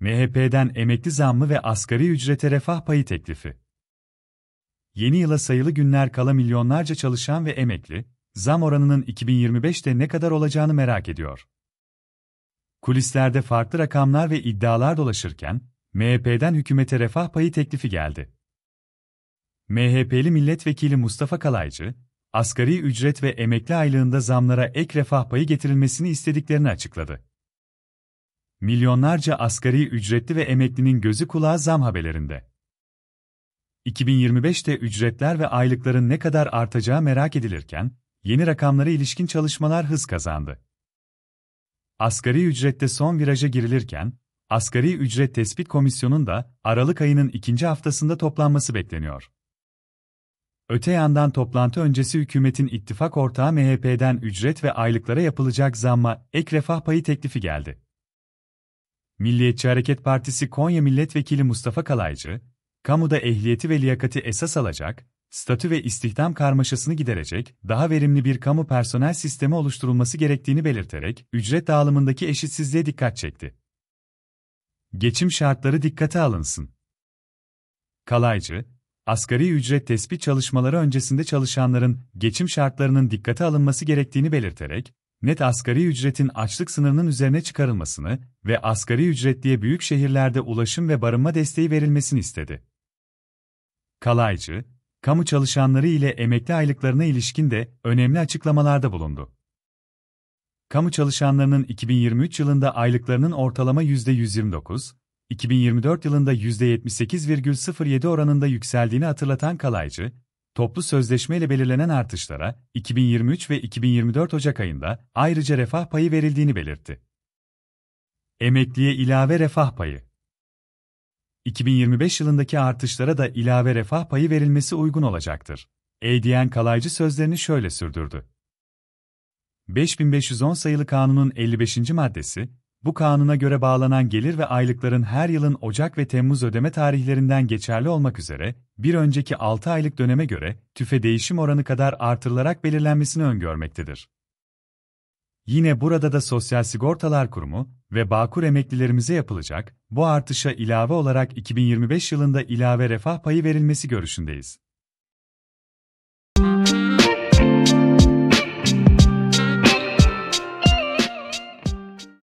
MHP'den emekli zammı ve asgari ücrete refah payı teklifi. Yeni yıla sayılı günler kala milyonlarca çalışan ve emekli, zam oranının 2025'te ne kadar olacağını merak ediyor. Kulislerde farklı rakamlar ve iddialar dolaşırken, MHP'den hükümete refah payı teklifi geldi. MHP'li milletvekili Mustafa Kalaycı, asgari ücret ve emekli aylığında zamlara ek refah payı getirilmesini istediklerini açıkladı milyonlarca asgari ücretli ve emeklinin gözü kulağı zam haberlerinde. 2025'te ücretler ve aylıkların ne kadar artacağı merak edilirken, yeni rakamlara ilişkin çalışmalar hız kazandı. Asgari ücrette son viraja girilirken, Asgari Ücret Tespit Komisyonu'nun da Aralık ayının ikinci haftasında toplanması bekleniyor. Öte yandan toplantı öncesi hükümetin ittifak ortağı MHP'den ücret ve aylıklara yapılacak zamma ek refah payı teklifi geldi. Milliyetçi Hareket Partisi Konya Milletvekili Mustafa Kalaycı, kamuda ehliyeti ve liyakati esas alacak, statü ve istihdam karmaşasını giderecek, daha verimli bir kamu personel sistemi oluşturulması gerektiğini belirterek, ücret dağılımındaki eşitsizliğe dikkat çekti. Geçim şartları dikkate alınsın. Kalaycı, asgari ücret tespit çalışmaları öncesinde çalışanların geçim şartlarının dikkate alınması gerektiğini belirterek, net asgari ücretin açlık sınırının üzerine çıkarılmasını ve asgari ücretliye büyük şehirlerde ulaşım ve barınma desteği verilmesini istedi. Kalaycı, kamu çalışanları ile emekli aylıklarına ilişkin de önemli açıklamalarda bulundu. Kamu çalışanlarının 2023 yılında aylıklarının ortalama %129, 2024 yılında %78,07 oranında yükseldiğini hatırlatan Kalaycı, toplu sözleşmeyle belirlenen artışlara 2023 ve 2024 Ocak ayında ayrıca refah payı verildiğini belirtti. Emekliye ilave refah payı 2025 yılındaki artışlara da ilave refah payı verilmesi uygun olacaktır. ADN Kalaycı sözlerini şöyle sürdürdü. 5510 sayılı kanunun 55. maddesi, bu kanuna göre bağlanan gelir ve aylıkların her yılın Ocak ve Temmuz ödeme tarihlerinden geçerli olmak üzere, bir önceki 6 aylık döneme göre tüfe değişim oranı kadar artırılarak belirlenmesini öngörmektedir. Yine burada da Sosyal Sigortalar Kurumu ve Bağkur emeklilerimize yapılacak, bu artışa ilave olarak 2025 yılında ilave refah payı verilmesi görüşündeyiz.